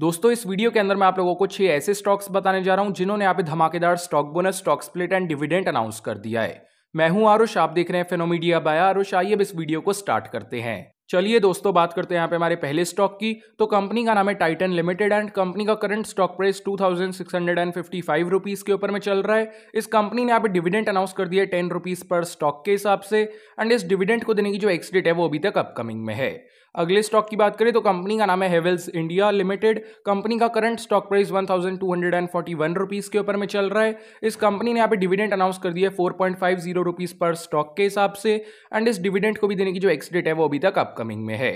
दोस्तों इस वीडियो के अंदर मैं आप लोगों को छह ऐसे स्टॉक्स बताने जा रहा हूं जिन्होंने यहाँ पे धमाकेदार stock bonus stock split and dividend announce कर दिया है मैं हूं आरुष आप देख रहे हैं फेनोमीडिया बाया आरुष आइए अब इस वीडियो को स्टार्ट करते हैं चलिए दोस्तों बात करते हैं यहाँ पे हमारे पहले स्टॉक की तो कंपनी का नाम है टाइटन लिमिटेड एंड कंपनी का current stock price two thousand six hundred and fifty five rupees के ऊपर में चल रहा है इस कंपनी ने यहाँ पे डिविडेंड अनाउंस कर दिया है टेन रुपीज़ पर स्टॉक के हिसाब से एंड इस डिविडेंड को देने की जो एक्सडेट है वो अभी तक अपकमिंग में है अगले स्टॉक की बात करें तो कंपनी का नाम है हेवेल्स इंडिया लिमिटेड कंपनी का current stock price one thousand two hundred and forty one rupees के ऊपर में चल रहा है इस कंपनी ने यहाँ पे डिविडेंड अनाउंस कर दिया है four point five zero rupees पर स्टॉक के हिसाब से एंड इस डिविडेंड को भी देने की जो एक्सडेट है वो अभी तक अपकमिंग में है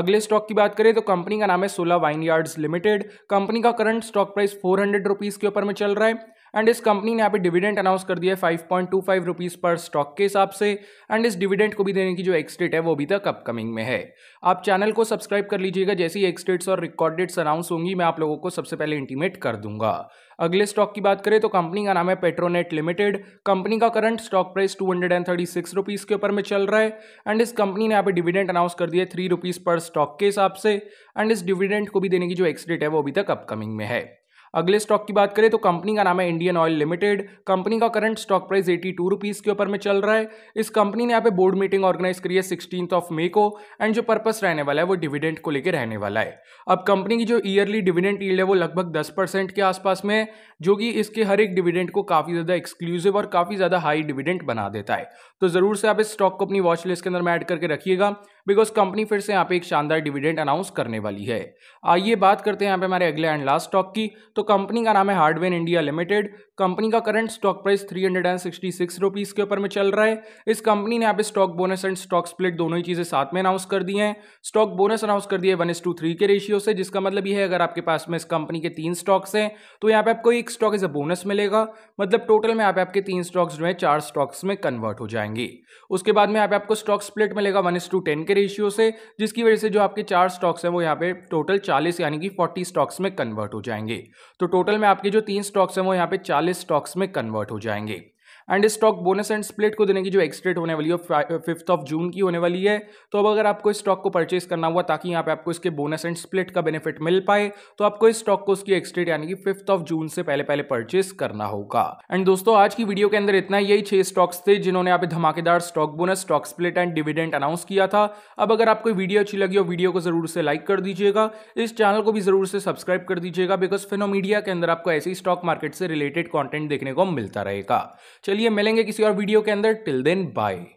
अगले स्टॉक की बात करें तो कंपनी का नाम है Sula vineyards Limited company का current stock price four hundred rupees के ऊपर में चल रहा है एंड इस कंपनी ने यहाँ पे डिविडेंड अनाउंस कर दिया है five point two five rupees पर स्टॉक के हिसाब से एंड इस डिविडेंड को भी देने की जो एक्सडेट है वो अभी तक अपकमिंग में है आप चैनल को सब्सक्राइब कर लीजिएगा जैसे ही एक्सडेट्स और रिकॉर्ड अनाउंस होंगी मैं आप लोगों को सबसे पहले इंटीमेट कर दूंगा अगले स्टॉक की बात करें तो कंपनी का नाम है पेट्रोनेट लिमिटेड कंपनी का current stock price two hundred and thirty six rupees के ऊपर में चल रहा है एंड इस कंपनी ने यहाँ पे डिविडेंड अनाउंस कर दिया है थ्री रुपीज़ पर स्टॉक के हिसाब से एंड इस डिविडेंड को भी देने की जो एक्सडेट है वो अभी तक अपकमिंग में है अगले स्टॉक की बात करें तो कंपनी का नाम है इंडियन ऑयल लिमिटेड कंपनी का current stock price eighty two rupees के ऊपर में चल रहा है इस कंपनी ने यहाँ पे बोर्ड मीटिंग ऑर्गेनाइज करी है सिक्सटीन ऑफ मे को एंड जो पर्पस रहने वाला है वो डिविडेंड को लेकर रहने वाला है अब कंपनी की जो ईयरली डिविडेंड ईल्ड है वो लगभग दस परसेंट के आसपास में जो कि इसके हर एक डिविडेंड को काफ़ी ज़्यादा एक्सक्लूसिव और काफ़ी ज़्यादा हाई डिविडेंट बना देता है तो ज़रूर से आप इस स्टॉक को अपनी वॉच लिस्ट के अंदर में ऐड करके रखिएगा बिकॉज कंपनी फिर से यहाँ पे एक शानदार डिविडेंड अनाउंस करने वाली है आइए बात करते हैं यहाँ पे हमारे अगले एंड लास्ट स्टॉक की तो कंपनी का नाम है हार्डवेयर इंडिया लिमिटेड कंपनी का current stock price three hundred and sixty six rupees के ऊपर में चल रहा है इस कंपनी ने आप stock bonus and stock split दोनों ही चीज़ें साथ में अनाउंस कर दी हैं स्टॉक बोनस अनाउंस कर दिए वन एस टू थ्री के रेशियो से जिसका मतलब ये है अगर आपके पास में इस कंपनी के तीन स्टॉक्स हैं तो यहाँ पे आपको एक स्टॉक इज अ बोनस मिलेगा मतलब टोटल में आप आपके तीन स्टॉक्स जो है चार स्टॉक्स में कन्वर्ट हो जाएंगे उसके बाद में यहाँ पे आपको स्टॉक स्प्लिट मिलेगा वन एस टू टेन के रेशियो से जिसकी वजह से जो आपके चार स्टॉक्स हैं वो यहाँ पे टोटल चालीस यानी कि फोर्टी स्टॉक्स में कन्वर्ट हो जाएंगे तो टोटल में आपके जो तीन स्टॉक्स हैं वो यहाँ पे चालीस स्टॉक्स में कन्वर्ट हो जाएंगे and stock bonus and split को देने की जो एक्सडेट होने वाली है फिफ्थ ऑफ जून की होने वाली है तो अब अगर आपको इस स्टॉक को परचेज करना हुआ ताकि यहाँ पे आपको इसके बोनस एंड स्प्लिट का बेनिफिट मिल पाए तो आपको इस स्टॉक को उसकी एक्सडेट यानी कि फिफ्थ ऑफ जून से पहले पहले परचेज करना होगा एंड दोस्तों आज की वीडियो के अंदर इतना यही छह स्टॉक्स थे जिन्होंने यहाँ पे धमाकेदार stock bonus stock split and dividend announce किया था अब अगर आपको वीडियो अच्छी लगी हो वीडियो को जरूर से लाइक कर दीजिएगा इस चैनल को भी जरूर से सब्सक्राइब कर दीजिएगा बिकॉज फिनोमीडिया के अंदर आपको ऐसे ही स्टॉक मार्केट से रिलेटेड कॉन्टेंट देखने को मिलता रहेगा चलिए चलिए मिलेंगे किसी और वीडियो के अंदर टिल देन बाय